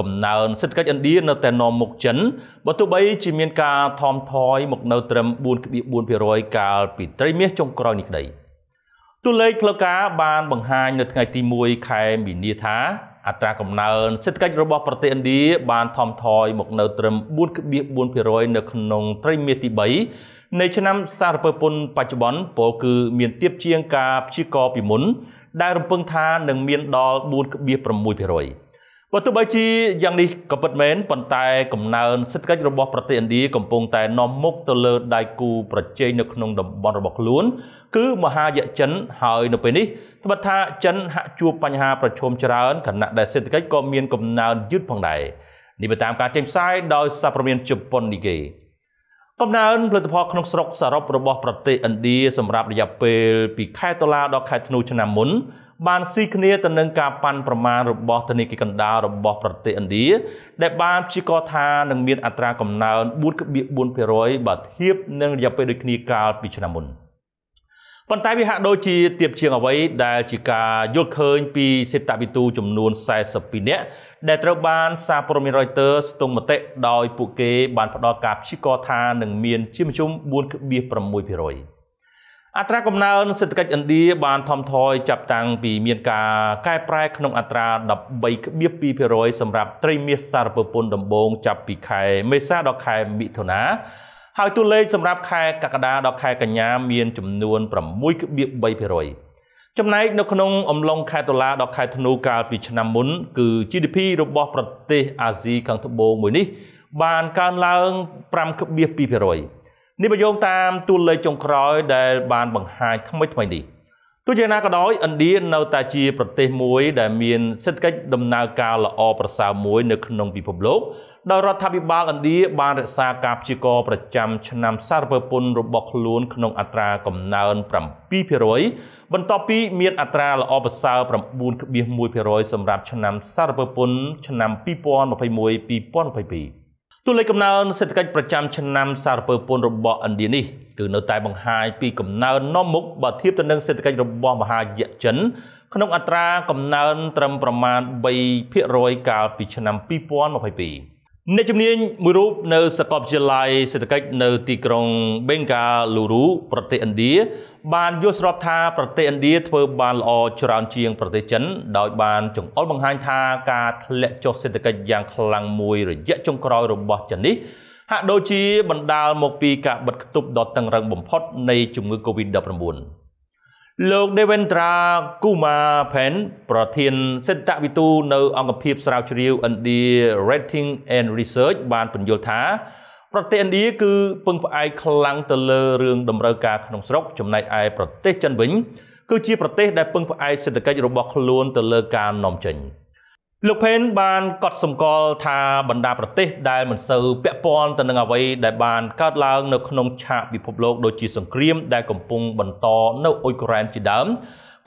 កំណើនសេដ្ឋកិច្ចឥណ្ឌានៅតែនាំមុខចិនបើទោះបីជាមានការថមថយមកនៅត្រឹម4.4%កាលពីត្រីមាសចុងក្រោយនេះក្តីតួលេខផ្លូវការ បានបង្ហាញនៅថ្ងៃទី1ខែមីនាថាអត្រាកំណើនសេដ្ឋកិច្ចរបស់ប្រទេសឥណ្ឌាបានថមថយ មកនៅត្រឹម4.4%នៅក្នុងត្រីមាសទី3នៃឆ្នាំសារពើពន្ធបច្ចុប្បន្នពោលគឺ មានទៀបជាងការព្យាករណ៍ពីមុនដែលរំពឹងថានឹងមានដល់4.6%បើទោះបីជាយ៉ាងនេះក៏ពិតមែនប៉ុន្តែកំណើនសេដ្ឋកិច្ចរបស់ប្រទេសឥណ្ឌាកំពុងតែនាំមុខទៅលើដៃគូប្រជែងនៅក្នុងតំបន់របស់ខ្លួនគឺមហាយចិនហើយនៅពេលនេះត្បិតថាចិនហាក់ជួបបញ្ហាប្រឈមច្រើនខណៈដែលសេដ្ឋកិច្ចក៏មានកំណើនយឺតផងដែរនេះតាមការចេញផ្សាយដោយសារព័ត៌មានជប៉ុននេះគេកំណើនផលិតផលក្នុងស្រុកសរុបរបស់ប្រទេសឥណ្ឌាសម្រាប់រយៈពេលពីខែតុលាដល់ខែធ្នូឆ្នាំមុនបានស៊ីគ្នាទៅនឹងការប៉ាន់ប្រមាណរបស់ធនីគីកណ្ដាលរបស់ប្រទេសឥណ្ឌាដែលបានព្យាករថានឹងមានអត្រាកំណើន4.4%បើធៀបនឹងរយៈពេលដូចគ្នាកាលពីឆ្នាំមុនប៉ុន្តែវាហាក់ដូចជាទៀបជាងអ្វីដែលជាការយល់ឃើញពីសេតវិទូចំនួន42នាក់ដែលត្រូវបានសារព័ត៌មាន Reuters ស្ទង់មតិដោយពួកគេបានផ្ដល់ការព្យាករថានឹងមានជាមធ្យម4.6%អត្រាកំណើនសេដ្ឋកិច្ចឥណ្ឌាបានថមថយចាប់តាំងពីមានការកែប្រែក្នុងអត្រា13.2%សម្រាប់ត្រីមាសសារពើពន្ធដំបូងចាប់ពីខែមេសាដល់ខែមិថុនាហើយតួលេខសម្រាប់ខែកក្កដាដល់ខែកញ្ញាមានចំនួន6.3%ចំណែកនៅក្នុងអំឡុងខែតុលាដល់ខែធ្នូកាលពីឆ្នាំមុនគឺ GDP របស់ប្រទេសអាស៊ីខាងត្បូងមួយនេះបានកើនឡើង5.2%នេះបើយោងតាមទួលេខចុងក្រោយដែលបានបង្ហាញថ្មីថ្មីនេះទោះជាណាក៏ដោយឥណ្ឌានៅតែជាប្រទេសមួយដែលមានសេដ្ឋកិច្ចដំណើរការល្អប្រសើរមួយនៅក្នុងពិភពលោកដោយរដ្ឋាភិបាលឥណ្ឌាបានរក្សាការព្យាករប្រចាំឆ្នាំសារពើពន្ធរបស់ខ្លួនក្នុងអត្រាកំណើន7%បន្ទាប់ពីមានអត្រាល្អប្រសើរ9.1%សម្រាប់ឆ្នាំសារពើពន្ធឆ្នាំ2021-2022តួលេខកំណើនសេដ្ឋកិច្ចប្រចាំឆ្នាំសារពើពន្ធរបស់ឥណ្ឌានេះគឺនៅតែបង្ហាញពីកំណើននាំមុខបើធៀបទៅនឹងសេដ្ឋកិច្ចរបស់មហាយៈចិន ក្នុងអត្រាកំណើនត្រឹមប្រមាណ3%កាលពីឆ្នាំ2022អ្នកជំនាញមួយរូបនៅសាកលវិទ្យាល័យសេដ្ឋកិច្ចនៅទីក្រុងបេងកាលូរូប្រទេសឥណ្ឌាបានយល់ស្របថាប្រទេសឥណ្ឌាធ្វើបានល្អច្រើនជាងប្រទេសចិន ដោយបានចង្អុលបង្ហាញថាការធ្លាក់ចុះសេដ្ឋកិច្ចយ៉ាងខ្លាំងមួយរយៈចុងក្រោយរបស់ចិននេះ ហាក់ដូចជាបណ្ដាលមកពីការបិទគប់ដ៏តឹងរ៉ឹងបំផុតនៃជំងឺ Covid-19 លោក Devendra Kumar Pen ប្រធានសិទ្ធិវិទូនៅ អង្គភាពស្រាវជ្រាវ India Rating and Research បានពន្យល់ថា ប្រទេសឥណ្ឌាគឺពឹងផ្អែកខ្លាំងទៅលើរឿងតម្រូវការក្នុងស្រុក ចំណែកឯប្រទេសចិនវិញគឺជាប្រទេសដែលពឹងផ្អែកសេដ្ឋកិច្ចរបស់ខ្លួនទៅលើការនាំចេញ។លោកផេនបានកត់សម្គាល់ថាបណ្ដាប្រទេស ដែលមិនសូវពាក់ព័ន្ធទៅនឹងអ្វីដែលបានកើតឡើងនៅក្នុងឆាកពិភពលោកដូចជាសង្គ្រាម ដែលកំពុងបន្តនៅអ៊ុយក្រែនជាដើម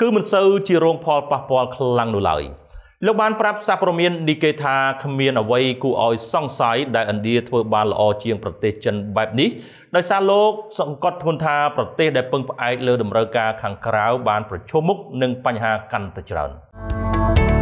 គឺមិនសូវជារង ផលប៉ះពាល់ខ្លាំងនោះឡើយលោកបានប្រាប់សារព័ត៌មាននីកេថាគ្មានអ្វីគួរឲ្យសង្ស័យដែលឥណ្ឌាធ្វើបានល្អជាងប្រទេសចិនបែបនេះដោយសារលោក សង្កត់ធ្ងន់ថាប្រទេស ដែលពឹងផ្អែកលើតម្រូវការខាងក្រៅបានប្រឈមមុខនឹងបញ្ហាកាន់តែច្រើន។